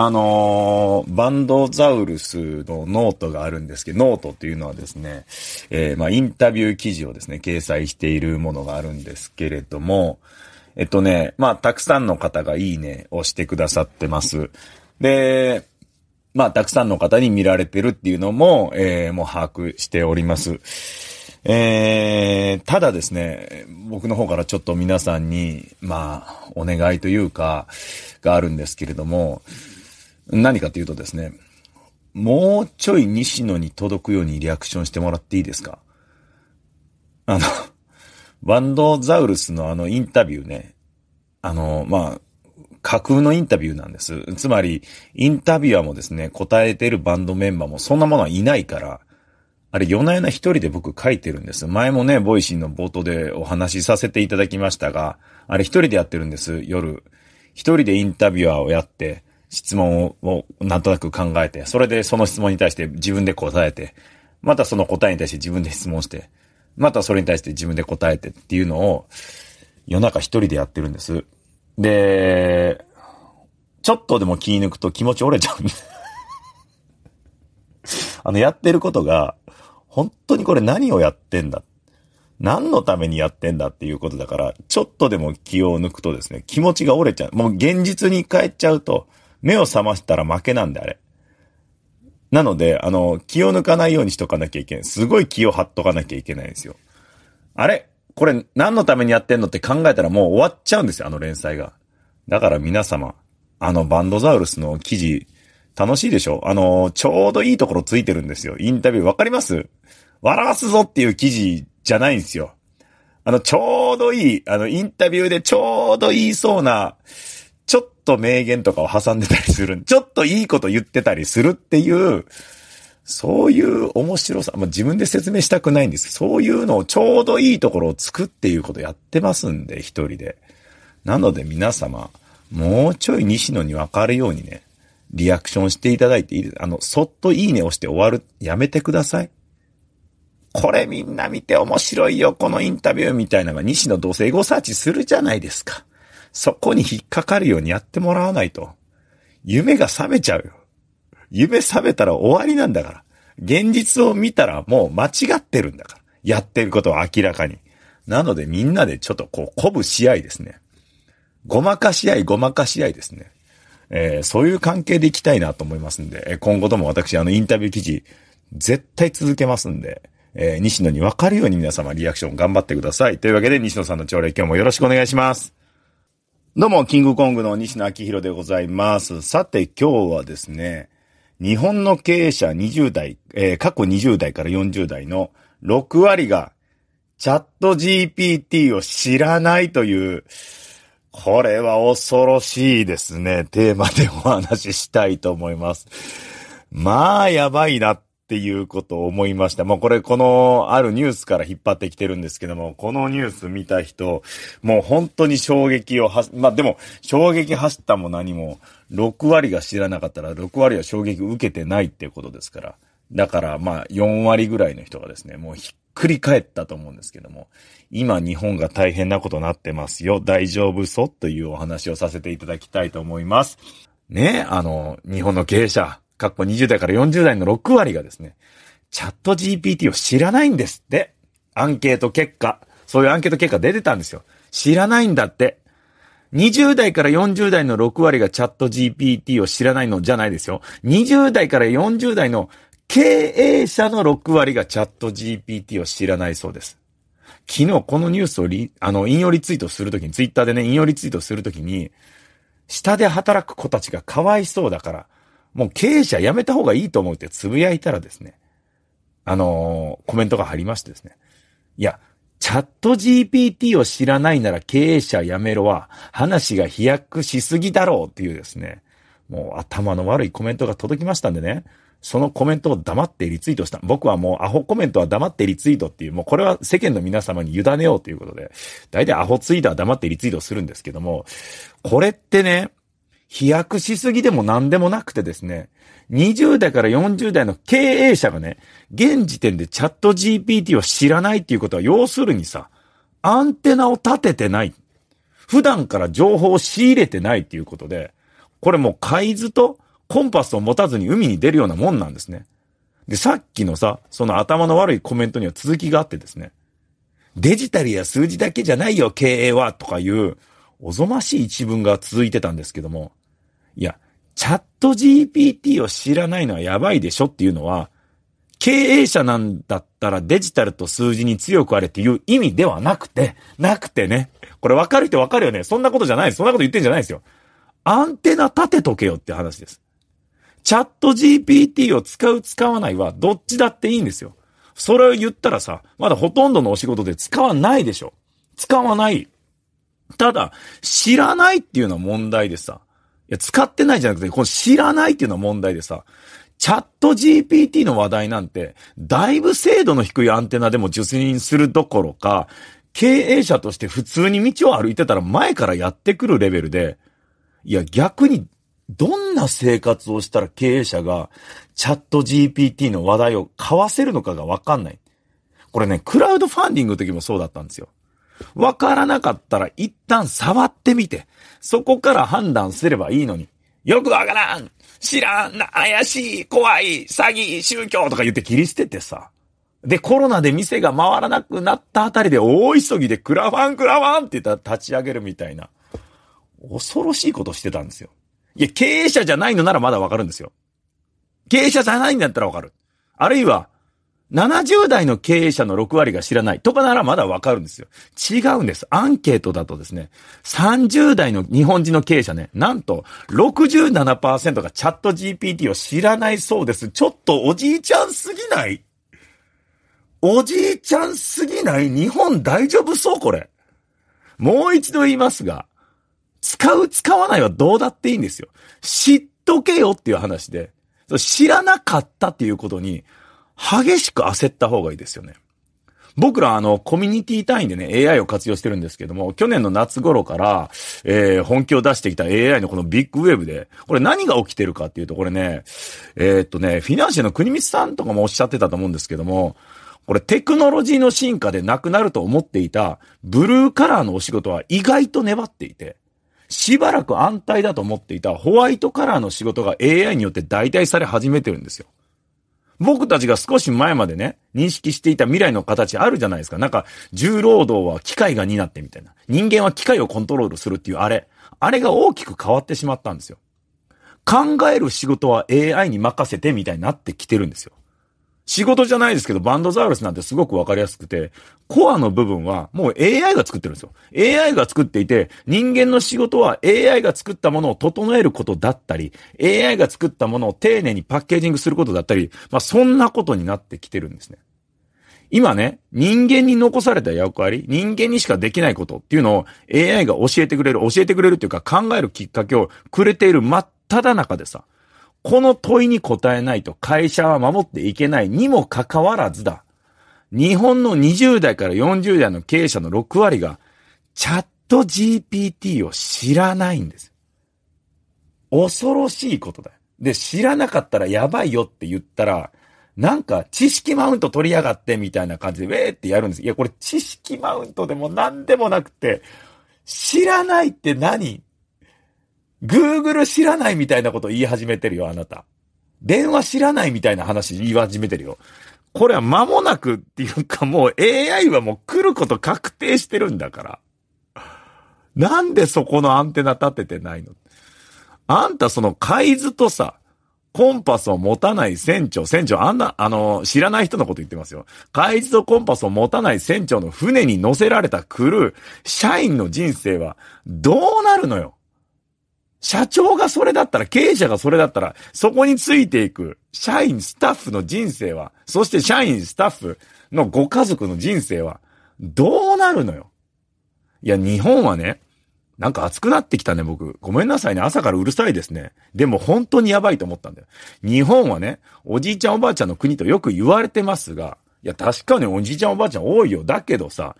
あのー、バンドザウルスのノートがあるんですけど、ノートっていうのはですね、えー、まあ、インタビュー記事をですね、掲載しているものがあるんですけれども、えっとね、まあ、たくさんの方がいいねをしてくださってます。で、まあ、たくさんの方に見られてるっていうのも、えー、もう把握しております。えー、ただですね、僕の方からちょっと皆さんに、まあ、お願いというか、があるんですけれども、何かというとですね、もうちょい西野に届くようにリアクションしてもらっていいですかあの、バンドザウルスのあのインタビューね、あの、まあ、架空のインタビューなんです。つまり、インタビュアーもですね、答えてるバンドメンバーもそんなものはいないから、あれ、夜な夜な一人で僕書いてるんです。前もね、ボイシーの冒頭でお話しさせていただきましたが、あれ一人でやってるんです、夜。一人でインタビュアーをやって、質問をなんとなく考えて、それでその質問に対して自分で答えて、またその答えに対して自分で質問して、またそれに対して自分で答えてっていうのを、夜中一人でやってるんです。で、ちょっとでも気抜くと気持ち折れちゃう あの、やってることが、本当にこれ何をやってんだ何のためにやってんだっていうことだから、ちょっとでも気を抜くとですね、気持ちが折れちゃう。もう現実に帰っちゃうと、目を覚ましたら負けなんで、あれ。なので、あの、気を抜かないようにしとかなきゃいけない。すごい気を張っとかなきゃいけないんですよ。あれこれ何のためにやってんのって考えたらもう終わっちゃうんですよ、あの連載が。だから皆様、あのバンドザウルスの記事、楽しいでしょあの、ちょうどいいところついてるんですよ。インタビューわかります笑わすぞっていう記事じゃないんですよ。あの、ちょうどいい、あの、インタビューでちょうどいいそうな、と名言とかを挟んでたりする、ちょっといいこと言ってたりするっていう、そういう面白さ、まあ、自分で説明したくないんですけど、そういうのをちょうどいいところをつくっていうことやってますんで、一人で。なので皆様、もうちょい西野に分かるようにね、リアクションしていただいていいです。あの、そっといいねをして終わる、やめてください。これみんな見て面白いよ、このインタビューみたいなのが西野どうせエゴサーチするじゃないですか。そこに引っかかるようにやってもらわないと。夢が覚めちゃうよ。夢覚めたら終わりなんだから。現実を見たらもう間違ってるんだから。やってることは明らかに。なのでみんなでちょっとこう、鼓舞し合いですね。ごまかし合い、ごまかし合いですね。えー、そういう関係でいきたいなと思いますんで、え今後とも私、あの、インタビュー記事、絶対続けますんで、えー、西野に分かるように皆様リアクション頑張ってください。というわけで、西野さんの朝礼今日もよろしくお願いします。どうも、キングコングの西野昭弘でございます。さて、今日はですね、日本の経営者20代、えー、過去20代から40代の6割が、チャット GPT を知らないという、これは恐ろしいですね。テーマでお話ししたいと思います。まあ、やばいなっっていうことを思いました。もうこれこのあるニュースから引っ張ってきてるんですけども、このニュース見た人、もう本当に衝撃をはまあでも衝撃走ったも何も、6割が知らなかったら6割は衝撃受けてないっていうことですから。だからまあ4割ぐらいの人がですね、もうひっくり返ったと思うんですけども、今日本が大変なことになってますよ。大丈夫そうというお話をさせていただきたいと思います。ねあの、日本の経営者。かっこ20代から40代の6割がですね、チャット GPT を知らないんですって。アンケート結果。そういうアンケート結果出てたんですよ。知らないんだって。20代から40代の6割がチャット GPT を知らないのじゃないですよ。20代から40代の経営者の6割がチャット GPT を知らないそうです。昨日このニュースをリ、あの、引用リツイートするときに、ツイッターでね、引用リツイートするときに、下で働く子たちがかわいそうだから、もう経営者辞めた方がいいと思うってつぶやいたらですね、あのー、コメントが入りましてですね。いや、チャット GPT を知らないなら経営者辞めろは話が飛躍しすぎだろうっていうですね、もう頭の悪いコメントが届きましたんでね、そのコメントを黙ってリツイートした。僕はもうアホコメントは黙ってリツイートっていう、もうこれは世間の皆様に委ねようということで、大体アホツイートは黙ってリツイートするんですけども、これってね、飛躍しすぎでも何でもなくてですね、20代から40代の経営者がね、現時点でチャット GPT を知らないっていうことは、要するにさ、アンテナを立ててない。普段から情報を仕入れてないっていうことで、これもう海図とコンパスを持たずに海に出るようなもんなんですね。で、さっきのさ、その頭の悪いコメントには続きがあってですね、デジタルや数字だけじゃないよ、経営は、とかいう、おぞましい一文が続いてたんですけども、いや、チャット GPT を知らないのはやばいでしょっていうのは、経営者なんだったらデジタルと数字に強くあれっていう意味ではなくて、なくてね。これ分かる人分かるよね。そんなことじゃないです。そんなこと言ってんじゃないですよ。アンテナ立てとけよって話です。チャット GPT を使う使わないはどっちだっていいんですよ。それを言ったらさ、まだほとんどのお仕事で使わないでしょ。使わない。ただ、知らないっていうのは問題でさ。いや、使ってないじゃなくて、この知らないっていうのは問題でさ、チャット GPT の話題なんて、だいぶ精度の低いアンテナでも受信するどころか、経営者として普通に道を歩いてたら前からやってくるレベルで、いや、逆に、どんな生活をしたら経営者がチャット GPT の話題を買わせるのかがわかんない。これね、クラウドファンディングの時もそうだったんですよ。わからなかったら一旦触ってみて、そこから判断すればいいのに。よくわからん知らんな怪しい怖い詐欺宗教とか言って切り捨ててさ。で、コロナで店が回らなくなったあたりで大急ぎでクラファンクラファンって言ったら立ち上げるみたいな。恐ろしいことしてたんですよ。いや、経営者じゃないのならまだわかるんですよ。経営者じゃないんだったらわかる。あるいは、70代の経営者の6割が知らないとかならまだわかるんですよ。違うんです。アンケートだとですね、30代の日本人の経営者ね、なんと67%がチャット GPT を知らないそうです。ちょっとおじいちゃんすぎないおじいちゃんすぎない日本大丈夫そうこれ。もう一度言いますが、使う使わないはどうだっていいんですよ。知っとけよっていう話で、知らなかったっていうことに、激しく焦った方がいいですよね。僕らあの、コミュニティ単位でね、AI を活用してるんですけども、去年の夏頃から、えー、本気を出してきた AI のこのビッグウェーブで、これ何が起きてるかっていうと、これね、えー、っとね、フィナンシェの国光さんとかもおっしゃってたと思うんですけども、これテクノロジーの進化でなくなると思っていた、ブルーカラーのお仕事は意外と粘っていて、しばらく安泰だと思っていたホワイトカラーの仕事が AI によって代替され始めてるんですよ。僕たちが少し前までね、認識していた未来の形あるじゃないですか。なんか、重労働は機械が担ってみたいな。人間は機械をコントロールするっていうあれ。あれが大きく変わってしまったんですよ。考える仕事は AI に任せてみたいになってきてるんですよ。仕事じゃないですけど、バンドザウルスなんてすごくわかりやすくて、コアの部分はもう AI が作ってるんですよ。AI が作っていて、人間の仕事は AI が作ったものを整えることだったり、AI が作ったものを丁寧にパッケージングすることだったり、まあそんなことになってきてるんですね。今ね、人間に残された役割、人間にしかできないことっていうのを AI が教えてくれる、教えてくれるっていうか考えるきっかけをくれている真っ只中でさ、この問いに答えないと会社は守っていけないにもかかわらずだ。日本の20代から40代の経営者の6割がチャット GPT を知らないんです。恐ろしいことだよ。で、知らなかったらやばいよって言ったら、なんか知識マウント取りやがってみたいな感じでウェーってやるんです。いや、これ知識マウントでも何でもなくて、知らないって何 Google 知らないみたいなこと言い始めてるよ、あなた。電話知らないみたいな話言い始めてるよ。これは間もなくっていうかもう AI はもう来ること確定してるんだから。なんでそこのアンテナ立ててないのあんたその海図とさ、コンパスを持たない船長、船長あんな、あの、知らない人のこと言ってますよ。海図とコンパスを持たない船長の船に乗せられたクルー、社員の人生はどうなるのよ社長がそれだったら、経営者がそれだったら、そこについていく、社員、スタッフの人生は、そして社員、スタッフのご家族の人生は、どうなるのよ。いや、日本はね、なんか暑くなってきたね、僕。ごめんなさいね。朝からうるさいですね。でも本当にやばいと思ったんだよ。日本はね、おじいちゃんおばあちゃんの国とよく言われてますが、いや、確かにおじいちゃんおばあちゃん多いよ。だけどさ、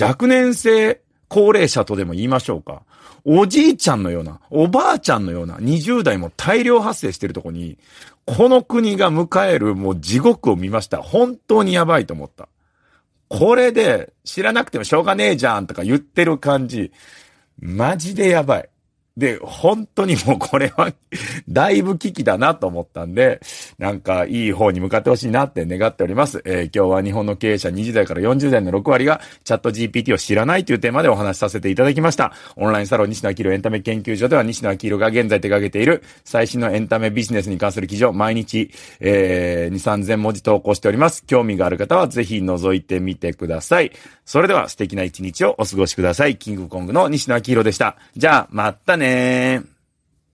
若年性高齢者とでも言いましょうか。おじいちゃんのような、おばあちゃんのような、20代も大量発生してるとこに、この国が迎えるもう地獄を見ました。本当にやばいと思った。これで、知らなくてもしょうがねえじゃんとか言ってる感じ、マジでやばい。で、本当にもうこれは だいぶ危機だなと思ったんで、なんかいい方に向かってほしいなって願っております。えー、今日は日本の経営者20代から40代の6割がチャット GPT を知らないというテーマでお話しさせていただきました。オンラインサロン西野明宏エンタメ研究所では西野明宏が現在手掛けている最新のエンタメビジネスに関する記事を毎日、えー、2、3000文字投稿しております。興味がある方はぜひ覗いてみてください。それでは素敵な一日をお過ごしください。キングコングの西野明宏でした。じゃあ、またね Eh,